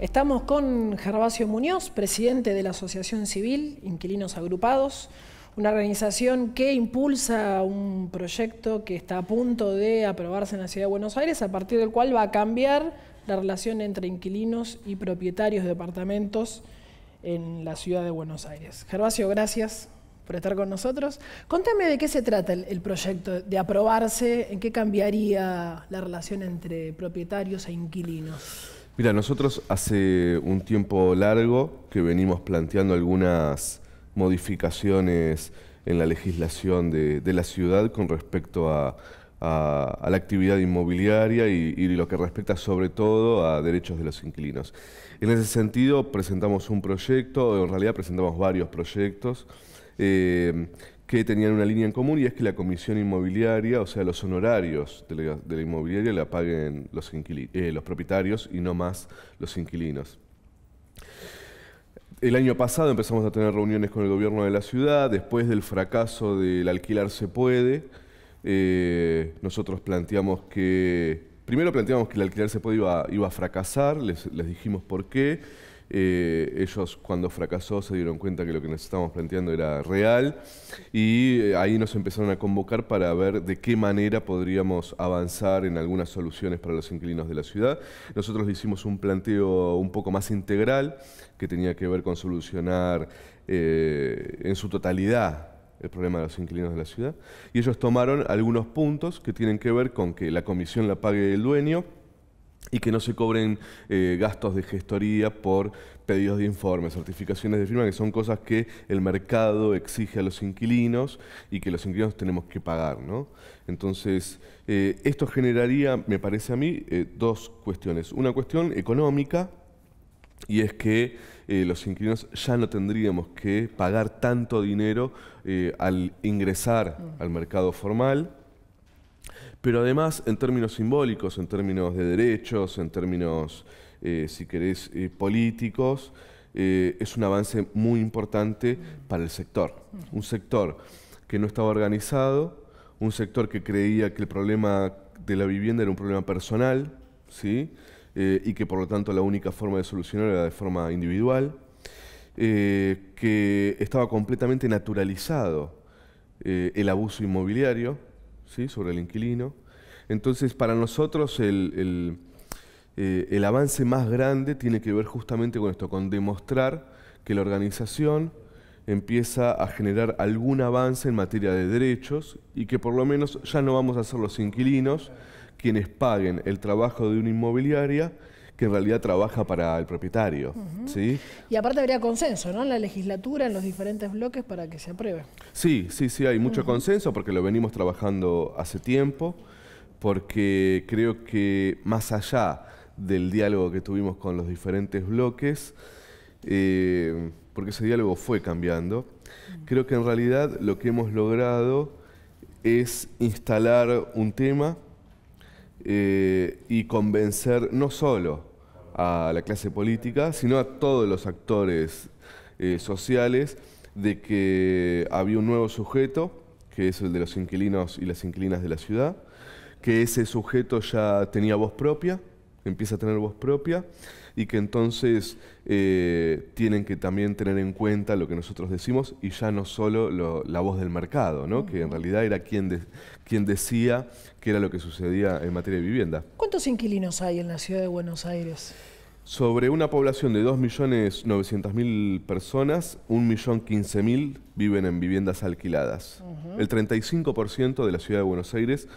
Estamos con Gervasio Muñoz, presidente de la Asociación Civil Inquilinos Agrupados, una organización que impulsa un proyecto que está a punto de aprobarse en la Ciudad de Buenos Aires, a partir del cual va a cambiar la relación entre inquilinos y propietarios de apartamentos en la Ciudad de Buenos Aires. Gervasio, gracias por estar con nosotros. Contame de qué se trata el, el proyecto de aprobarse, en qué cambiaría la relación entre propietarios e inquilinos. Mira, nosotros hace un tiempo largo que venimos planteando algunas modificaciones en la legislación de, la ciudad con respecto a, la actividad inmobiliaria y, lo que respecta sobre todo a derechos de los inquilinos. En ese sentido presentamos un proyecto, en realidad presentamos varios proyectos eh, que tenían una línea en común y es que la comisión inmobiliaria, o sea, los honorarios de la, inmobiliaria la paguen eh, los, propietarios y no más los inquilinos. El año pasado empezamos a tener reuniones con el gobierno de la ciudad, después del fracaso del alquilar se puede, eh, nosotros planteamos que, primero planteamos que el alquilar se puede iba, a fracasar, les, les dijimos por qué, eh, ellos cuando fracasó se dieron cuenta que lo que nos estábamos planteando era real y eh, ahí nos empezaron a convocar para ver de qué manera podríamos avanzar en algunas soluciones para los inquilinos de la ciudad. Nosotros hicimos un planteo un poco más integral que tenía que ver con solucionar eh, en su totalidad el problema de los inquilinos de la ciudad. Y ellos tomaron algunos puntos que tienen que ver con que la comisión la pague el dueño, y que no se cobren eh, gastos de gestoría por pedidos de informes, certificaciones de firma, que son cosas que el mercado exige a los inquilinos y que los inquilinos tenemos que pagar. ¿no? Entonces, eh, esto generaría, me parece a mí, eh, dos cuestiones. Una cuestión económica, y es que los inquilinos ya no tendríamos que pagar tanto dinero al ingresar mm. al mercado formal pero además, en términos simbólicos, en términos de derechos, en términos, eh, si querés, eh, políticos, eh, es un avance muy importante para el sector. Un sector que no estaba organizado, un sector que creía que el problema de la vivienda era un problema personal, y que por lo tanto la única forma de solucionarlo era de forma individual, que estaba completamente naturalizado el abuso inmobiliario, sobre el inquilino. Entonces, para nosotros el, eh, el, avance más grande tiene que ver justamente con esto, con demostrar que la organización empieza a generar algún avance en materia de derechos y que por lo menos ya no vamos a ser los inquilinos quienes paguen el trabajo de una inmobiliaria, que en realidad trabaja para el propietario. ¿sí? Y aparte habría consenso, ¿no? En la legislatura, en los diferentes bloques, para que se apruebe. Sí, sí, sí, hay mucho consenso porque lo venimos trabajando hace tiempo, porque creo que más allá del diálogo que tuvimos con los diferentes bloques, eh, porque ese diálogo fue cambiando, creo que en realidad lo que hemos logrado es instalar un tema eh, y convencer no solo a la clase política, sino a todos los actores eh, sociales de que había un nuevo sujeto, que es el de los inquilinos y las inquilinas de la ciudad, que ese sujeto ya tenía voz propia, empieza a tener voz propia y que entonces eh, tienen que también tener en cuenta lo que nosotros decimos y ya no solo la voz del mercado, ¿no? que en realidad era quien, quien decía qué era lo que sucedía en materia de vivienda. ¿Cuántos inquilinos hay en la ciudad de Buenos Aires? Sobre una población de 2.900.000 personas, 1.015.000 viven en viviendas alquiladas. El 35% de la ciudad de Buenos Aires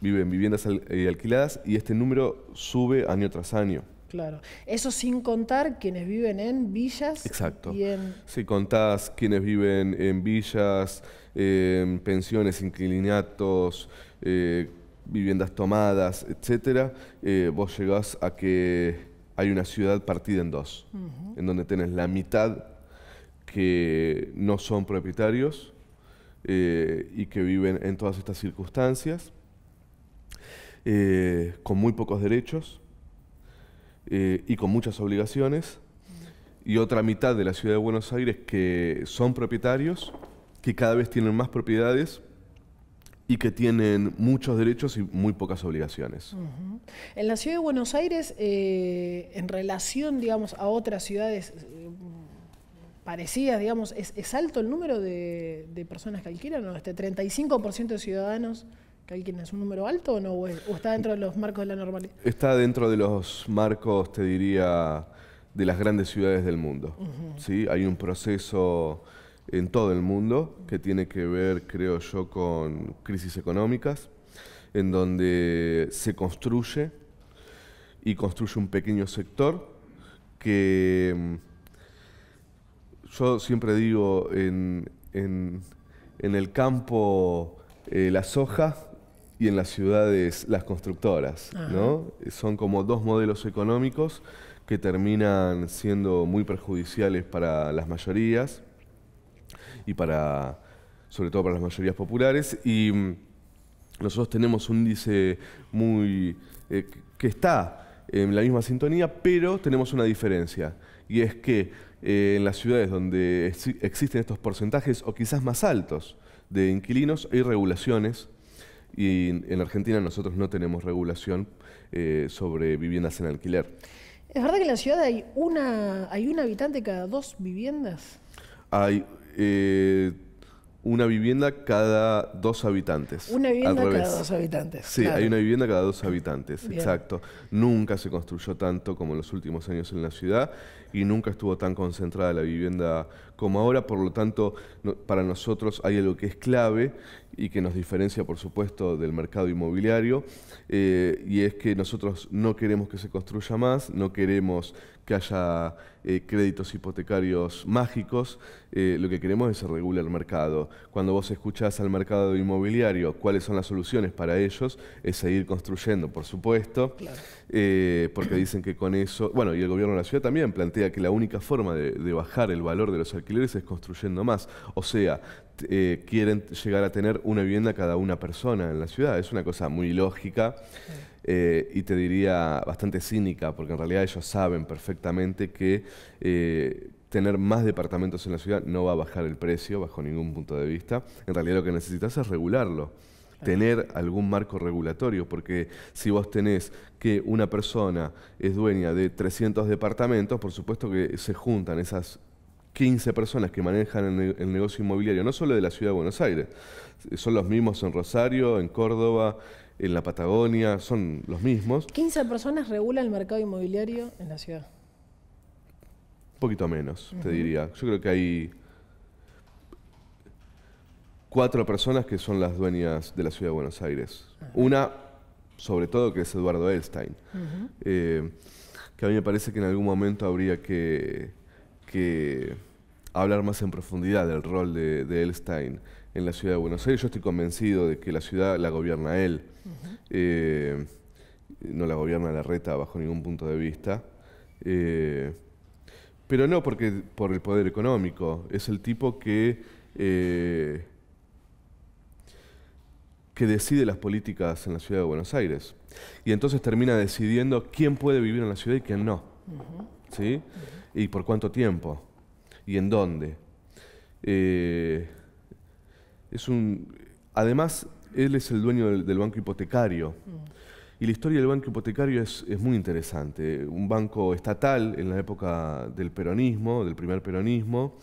Viven viviendas eh, alquiladas y este número sube año tras año. Claro. Eso sin contar quienes viven en villas. Exacto. Si contás quienes viven en villas, eh, pensiones, inclinatos, eh, viviendas tomadas, etcétera, vos llegás a que hay una ciudad partida en dos, en donde tenés la mitad que no son propietarios y que viven en todas estas circunstancias eh, con muy pocos derechos eh, y con muchas obligaciones, y otra mitad de la ciudad de Buenos Aires que son propietarios, que cada vez tienen más propiedades y que tienen muchos derechos y muy pocas obligaciones. En la ciudad de Buenos Aires, eh, en relación, digamos, a otras ciudades parecidas, digamos, ¿es, alto el número de, personas que alquilan? Este 35% de ciudadanos ¿Alguien ¿Es un número alto o no? O, está dentro de los marcos de la normalidad? Está dentro de los marcos, te diría, de las grandes ciudades del mundo. Hay un proceso en todo el mundo que tiene que ver, creo yo, con crisis económicas, en donde se construye y construye un pequeño sector que mm, yo siempre digo en, el campo las eh, la soja y en las ciudades las constructoras, ¿no? Son como dos modelos económicos que terminan siendo muy perjudiciales para las mayorías y para, sobre todo para las mayorías populares. Y mm, nosotros tenemos un índice muy eh, que está en la misma sintonía, pero tenemos una diferencia y es que eh, en las ciudades donde existen estos porcentajes o quizás más altos de inquilinos hay regulaciones y en Argentina nosotros no tenemos regulación eh, sobre viviendas en alquiler. ¿Es verdad que en la ciudad hay una hay un habitante cada dos viviendas? Hay eh, una vivienda cada dos habitantes. Una vivienda cada dos habitantes. Sí, hay una vivienda cada dos habitantes, exacto. Nunca se construyó tanto como en los últimos años en la ciudad y nunca estuvo tan concentrada la vivienda como ahora, por lo tanto, para nosotros hay algo que es clave y que nos diferencia, por supuesto, del mercado inmobiliario, eh, y es que nosotros no queremos que se construya más, no queremos que haya eh, créditos hipotecarios mágicos, eh, lo que queremos es que se regule el mercado. Cuando vos escuchás al mercado inmobiliario cuáles son las soluciones para ellos, es seguir construyendo, por supuesto, eh, porque dicen que con eso, bueno, y el gobierno de la ciudad también plantea que la única forma de, de bajar el valor de los alquileres es construyendo más, o sea, eh, quieren llegar a tener una vivienda cada una persona en la ciudad. Es una cosa muy lógica eh, y te diría bastante cínica, porque en realidad ellos saben perfectamente que eh, tener más departamentos en la ciudad no va a bajar el precio bajo ningún punto de vista. En realidad lo que necesitas es regularlo tener algún marco regulatorio, porque si vos tenés que una persona es dueña de 300 departamentos, por supuesto que se juntan esas 15 personas que manejan el, negocio inmobiliario, no solo de la ciudad de Buenos Aires, son los mismos en Rosario, en Córdoba, en la Patagonia, son los mismos. 15 personas regulan el mercado inmobiliario en la ciudad. Un poquito menos, te diría. Yo creo que hay cuatro personas que son las dueñas de la ciudad de Buenos Aires. Ah. Una, sobre todo, que es Eduardo Elstein, eh, que a mí me parece que en algún momento habría que que hablar más en profundidad del rol de, Elstein en la ciudad de Buenos Aires. Yo estoy convencido de que la ciudad la gobierna él, eh, no la gobierna la reta bajo ningún punto de vista. Eh, pero no porque por el poder económico, es el tipo que, eh, que decide las políticas en la ciudad de Buenos Aires. Y entonces termina decidiendo quién puede vivir en la ciudad y quién no. ¿sí? ¿Y por cuánto tiempo? ¿Y en dónde? Eh, es un, además, él es el dueño del, banco hipotecario. Y la historia del banco hipotecario es, muy interesante. Un banco estatal en la época del peronismo, del primer peronismo,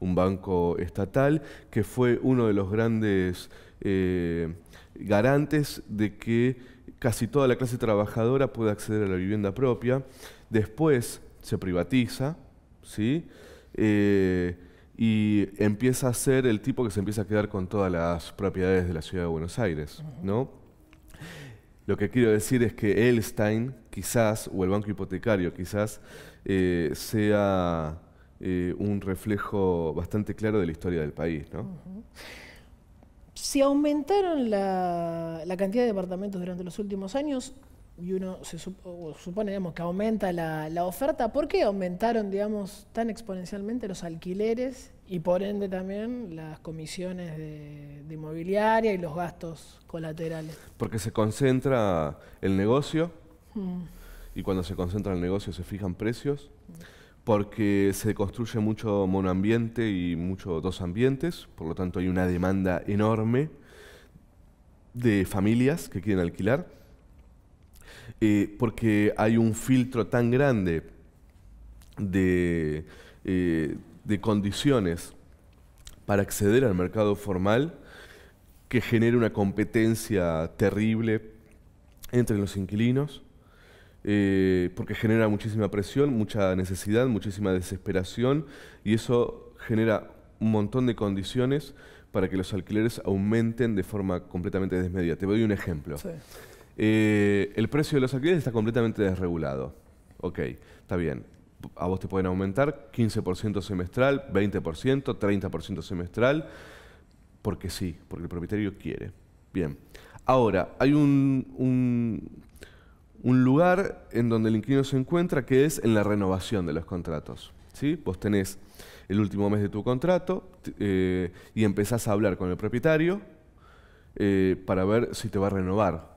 un banco estatal que fue uno de los grandes eh, garantes de que casi toda la clase trabajadora pueda acceder a la vivienda propia. Después, se privatiza, ¿sí? Eh, y empieza a ser el tipo que se empieza a quedar con todas las propiedades de la ciudad de Buenos Aires, ¿no? Lo que quiero decir es que Elstein, quizás, o el banco hipotecario, quizás, eh, sea eh, un reflejo bastante claro de la historia del país, Si aumentaron la, la cantidad de departamentos durante los últimos años, y uno se supone que aumenta la, oferta, ¿por qué aumentaron digamos, tan exponencialmente los alquileres y por ende también las comisiones de, inmobiliaria y los gastos colaterales? Porque se concentra el negocio mm. y cuando se concentra el negocio se fijan precios, porque se construye mucho monoambiente y muchos dos ambientes, por lo tanto hay una demanda enorme de familias que quieren alquilar eh, porque hay un filtro tan grande eh, de, condiciones para acceder al mercado formal que genera una competencia terrible entre los inquilinos, eh, porque genera muchísima presión, mucha necesidad, muchísima desesperación, y eso genera un montón de condiciones para que los alquileres aumenten de forma completamente desmedida. Te doy un ejemplo. Eh, el precio de los alquileres está completamente desregulado. Ok, está bien. A vos te pueden aumentar 15% semestral, 20%, 30% semestral, porque sí, porque el propietario quiere. Bien. Ahora, hay un, un, lugar en donde el inquilino se encuentra que es en la renovación de los contratos. ¿sí? Vos tenés el último mes de tu contrato eh, y empezás a hablar con el propietario eh, para ver si te va a renovar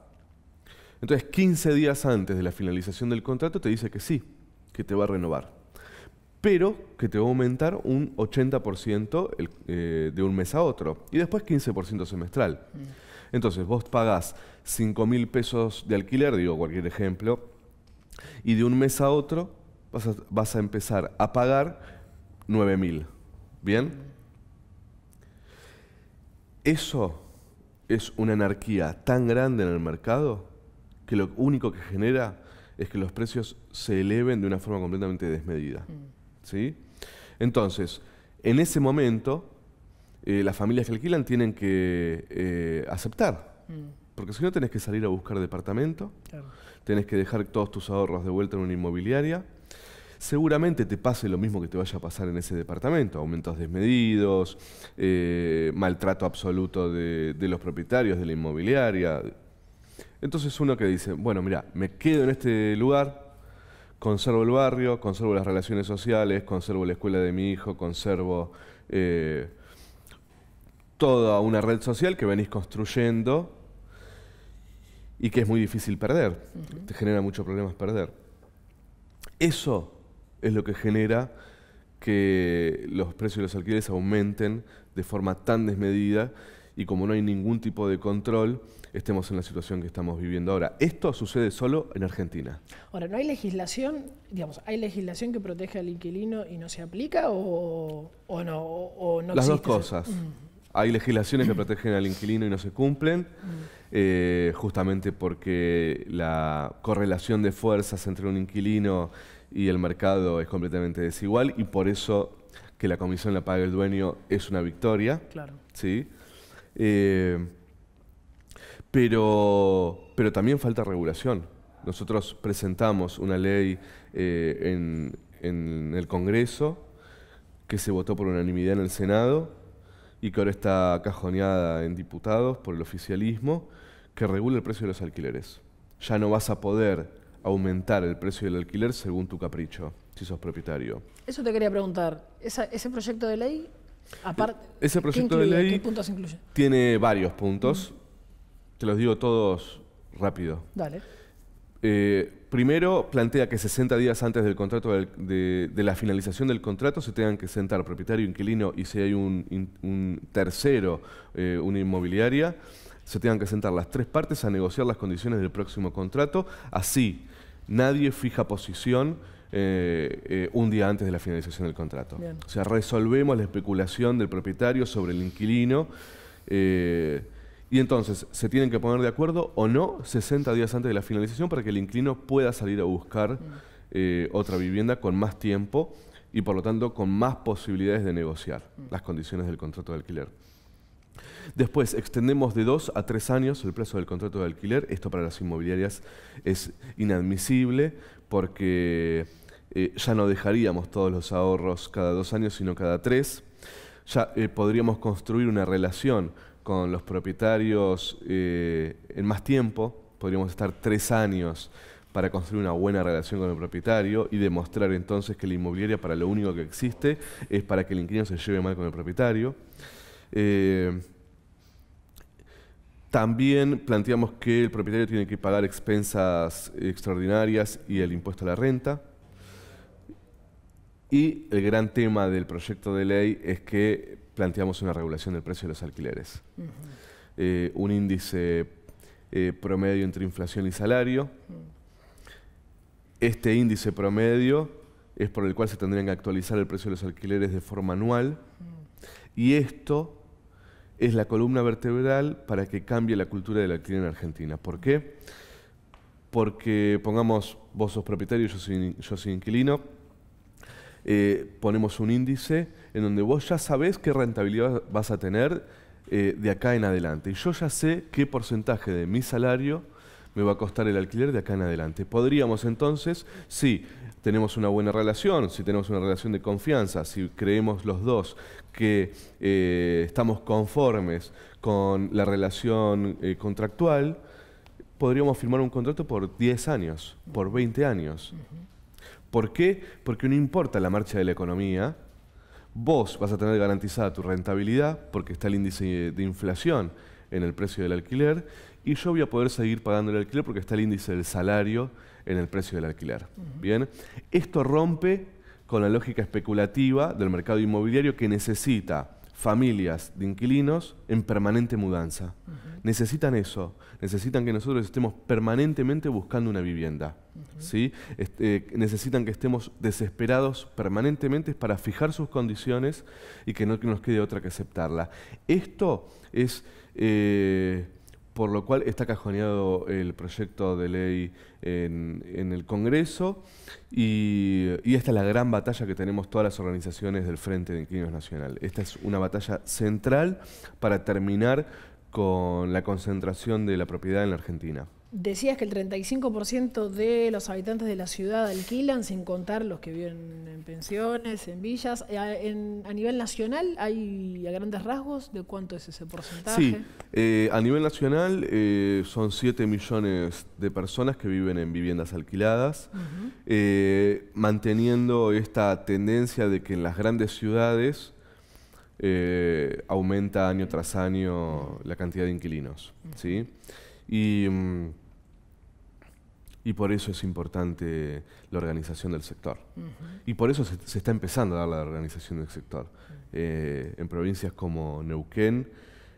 entonces, 15 días antes de la finalización del contrato te dice que sí, que te va a renovar, pero que te va a aumentar un 80% eh, de un mes a otro y después 15% semestral. Mm. Entonces, vos pagás 5 mil pesos de alquiler, digo cualquier ejemplo, y de un mes a otro vas a, vas a empezar a pagar 9 mil. ¿Bien? Mm. Eso es una anarquía tan grande en el mercado que lo único que genera es que los precios se eleven de una forma completamente desmedida. Mm. ¿sí? Entonces, en ese momento, eh, las familias que alquilan tienen que eh, aceptar. Mm. Porque si no, tenés que salir a buscar departamento, tenés que dejar todos tus ahorros de vuelta en una inmobiliaria. Seguramente te pase lo mismo que te vaya a pasar en ese departamento, aumentos desmedidos, eh, maltrato absoluto de, los propietarios, de la inmobiliaria, entonces uno que dice, bueno, mira, me quedo en este lugar, conservo el barrio, conservo las relaciones sociales, conservo la escuela de mi hijo, conservo eh, toda una red social que venís construyendo y que es muy difícil perder, te genera muchos problemas perder. Eso es lo que genera que los precios de los alquileres aumenten de forma tan desmedida y como no hay ningún tipo de control, estemos en la situación que estamos viviendo ahora. Esto sucede solo en Argentina. Ahora, ¿no hay legislación, digamos, hay legislación que protege al inquilino y no se aplica o, no? O, Las dos cosas. Mm. Hay legislaciones que protegen al inquilino y no se cumplen, mm. eh, justamente porque la correlación de fuerzas entre un inquilino y el mercado es completamente desigual y por eso que la comisión la pague el dueño es una victoria. Claro. ¿sí? Eh, pero, pero también falta regulación. Nosotros presentamos una ley eh, en, el Congreso que se votó por unanimidad en el Senado y que ahora está cajoneada en diputados por el oficialismo, que regula el precio de los alquileres. Ya no vas a poder aumentar el precio del alquiler según tu capricho, si sos propietario. Eso te quería preguntar. ¿Ese proyecto de ley Aparte, Ese proyecto de ley tiene varios puntos. Te los digo todos rápido. Eh, primero, plantea que 60 días antes del contrato de, la finalización del contrato se tengan que sentar propietario, inquilino y si hay un, tercero, eh, una inmobiliaria, se tengan que sentar las tres partes a negociar las condiciones del próximo contrato. Así, Nadie fija posición eh, eh, un día antes de la finalización del contrato. O sea, resolvemos la especulación del propietario sobre el inquilino. Eh, y entonces, se tienen que poner de acuerdo o no 60 días antes de la finalización para que el inquilino pueda salir a buscar otra vivienda con más tiempo y por lo tanto con más posibilidades de negociar las condiciones del contrato de alquiler. Después extendemos de dos a tres años el plazo del contrato de alquiler. Esto para las inmobiliarias es inadmisible porque eh, ya no dejaríamos todos los ahorros cada dos años, sino cada tres. Ya eh, podríamos construir una relación con los propietarios eh, en más tiempo. Podríamos estar tres años para construir una buena relación con el propietario y demostrar entonces que la inmobiliaria para lo único que existe es para que el inquilino se lleve mal con el propietario. Eh, también planteamos que el propietario tiene que pagar expensas extraordinarias y el impuesto a la renta. Y el gran tema del proyecto de ley es que planteamos una regulación del precio de los alquileres. Eh, un índice eh, promedio entre inflación y salario. Este índice promedio es por el cual se tendrían que actualizar el precio de los alquileres de forma anual. Y esto es la columna vertebral para que cambie la cultura de la en Argentina. ¿Por qué? Porque, pongamos, vos sos propietario, yo soy, inquilino, eh, ponemos un índice en donde vos ya sabés qué rentabilidad vas a tener eh, de acá en adelante. Y yo ya sé qué porcentaje de mi salario me va a costar el alquiler de acá en adelante. Podríamos entonces, si tenemos una buena relación, si tenemos una relación de confianza, si creemos los dos que eh, estamos conformes con la relación eh, contractual, podríamos firmar un contrato por 10 años, por 20 años. ¿Por qué? Porque no importa la marcha de la economía, vos vas a tener garantizada tu rentabilidad porque está el índice de inflación en el precio del alquiler y yo voy a poder seguir pagando el alquiler porque está el índice del salario en el precio del alquiler. Bien, esto rompe con la lógica especulativa del mercado inmobiliario que necesita familias de inquilinos en permanente mudanza. Necesitan eso, necesitan que nosotros estemos permanentemente buscando una vivienda. Este, eh, necesitan que estemos desesperados permanentemente para fijar sus condiciones y que no nos quede otra que aceptarla. Esto es... Eh, por lo cual está cajoneado el proyecto de ley en, el Congreso y, y, esta es la gran batalla que tenemos todas las organizaciones del Frente de Inquilinos Nacional. Esta es una batalla central para terminar con la concentración de la propiedad en la Argentina. Decías que el 35% de los habitantes de la ciudad alquilan, sin contar los que viven en pensiones, en villas. Eh, a, nivel nacional, ¿hay a grandes rasgos de cuánto es ese porcentaje? Sí, eh, a nivel nacional eh, son 7 millones de personas que viven en viviendas alquiladas, manteniendo esta tendencia de que en las grandes ciudades aumenta año tras año la cantidad de inquilinos. ¿sí? Y, mm, y por eso es importante la organización del sector. Y por eso se, está empezando a dar la organización del sector. Eh, en provincias como Neuquén,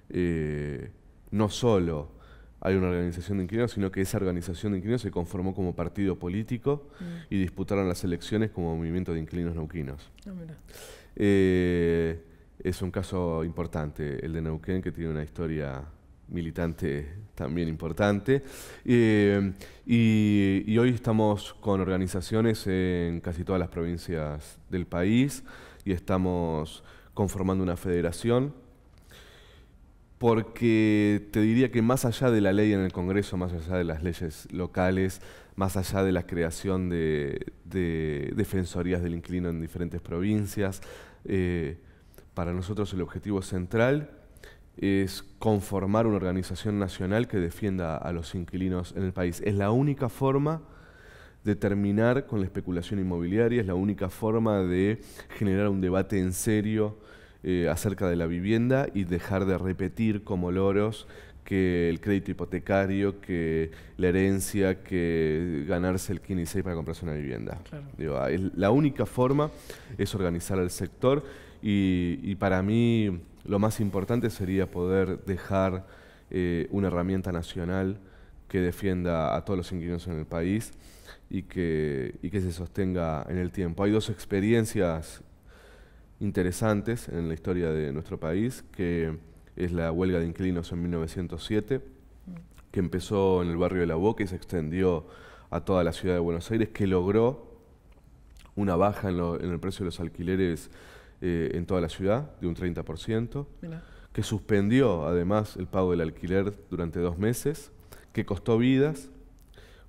eh, no solo hay una organización de inquilinos, sino que esa organización de inquilinos se conformó como partido político mm. y disputaron las elecciones como movimiento de inquilinos neuquinos. Ah, eh, es un caso importante, el de Neuquén, que tiene una historia militante también importante. Eh, y, hoy estamos con organizaciones en casi todas las provincias del país y estamos conformando una federación. Porque te diría que más allá de la ley en el Congreso, más allá de las leyes locales, más allá de la creación de, defensorías del inquilino en diferentes provincias, eh, para nosotros el objetivo central es conformar una organización nacional que defienda a los inquilinos en el país. Es la única forma de terminar con la especulación inmobiliaria, es la única forma de generar un debate en serio eh, acerca de la vivienda y dejar de repetir como loros que el crédito hipotecario, que la herencia, que ganarse el 15 6 para comprarse una vivienda. la única forma es organizar al sector y para mí lo más importante sería poder dejar eh, una herramienta nacional que defienda a todos los inquilinos en el país y que, y que se sostenga en el tiempo. Hay dos experiencias interesantes en la historia de nuestro país, que es la huelga de inquilinos en 1907, que empezó en el barrio de La Boca y se extendió a toda la ciudad de Buenos Aires, que logró una baja en, en el precio de los alquileres eh, en toda la ciudad de un 30%, que suspendió además el pago del alquiler durante dos meses, que costó vidas,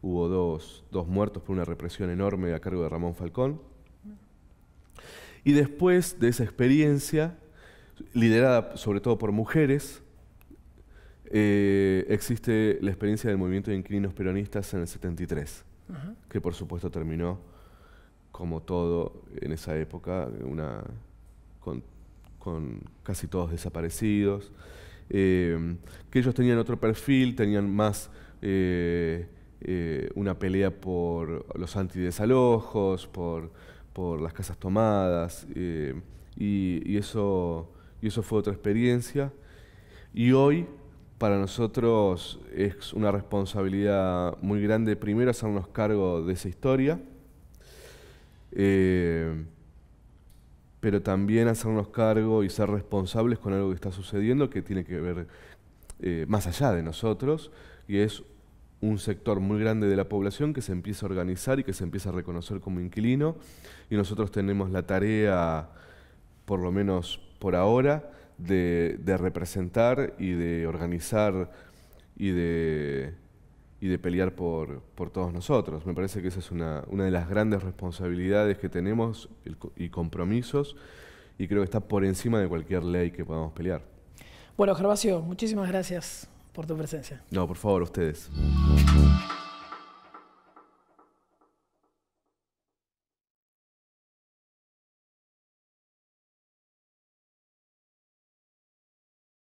hubo dos, muertos por una represión enorme a cargo de Ramón Falcón. Y después de esa experiencia, liderada sobre todo por mujeres, eh, existe la experiencia del movimiento de inquilinos peronistas en el 73, que por supuesto terminó, como todo en esa época, una, con, casi todos desaparecidos, em, que ellos tenían otro perfil, tenían más eh, eh, una pelea por los antidesalojos, por, por las casas tomadas, eh, y, eso, y eso fue otra experiencia. Y hoy para nosotros es una responsabilidad muy grande primero hacernos cargo de esa historia. Em, pero también hacernos cargo y ser responsables con algo que está sucediendo que tiene que ver eh, más allá de nosotros y es un sector muy grande de la población que se empieza a organizar y que se empieza a reconocer como inquilino y nosotros tenemos la tarea, por lo menos por ahora, de representar y de organizar y de y de pelear por, todos nosotros. Me parece que esa es una, de las grandes responsabilidades que tenemos y compromisos y creo que está por encima de cualquier ley que podamos pelear. Bueno, Gervasio, muchísimas gracias por tu presencia. No, por favor, ustedes.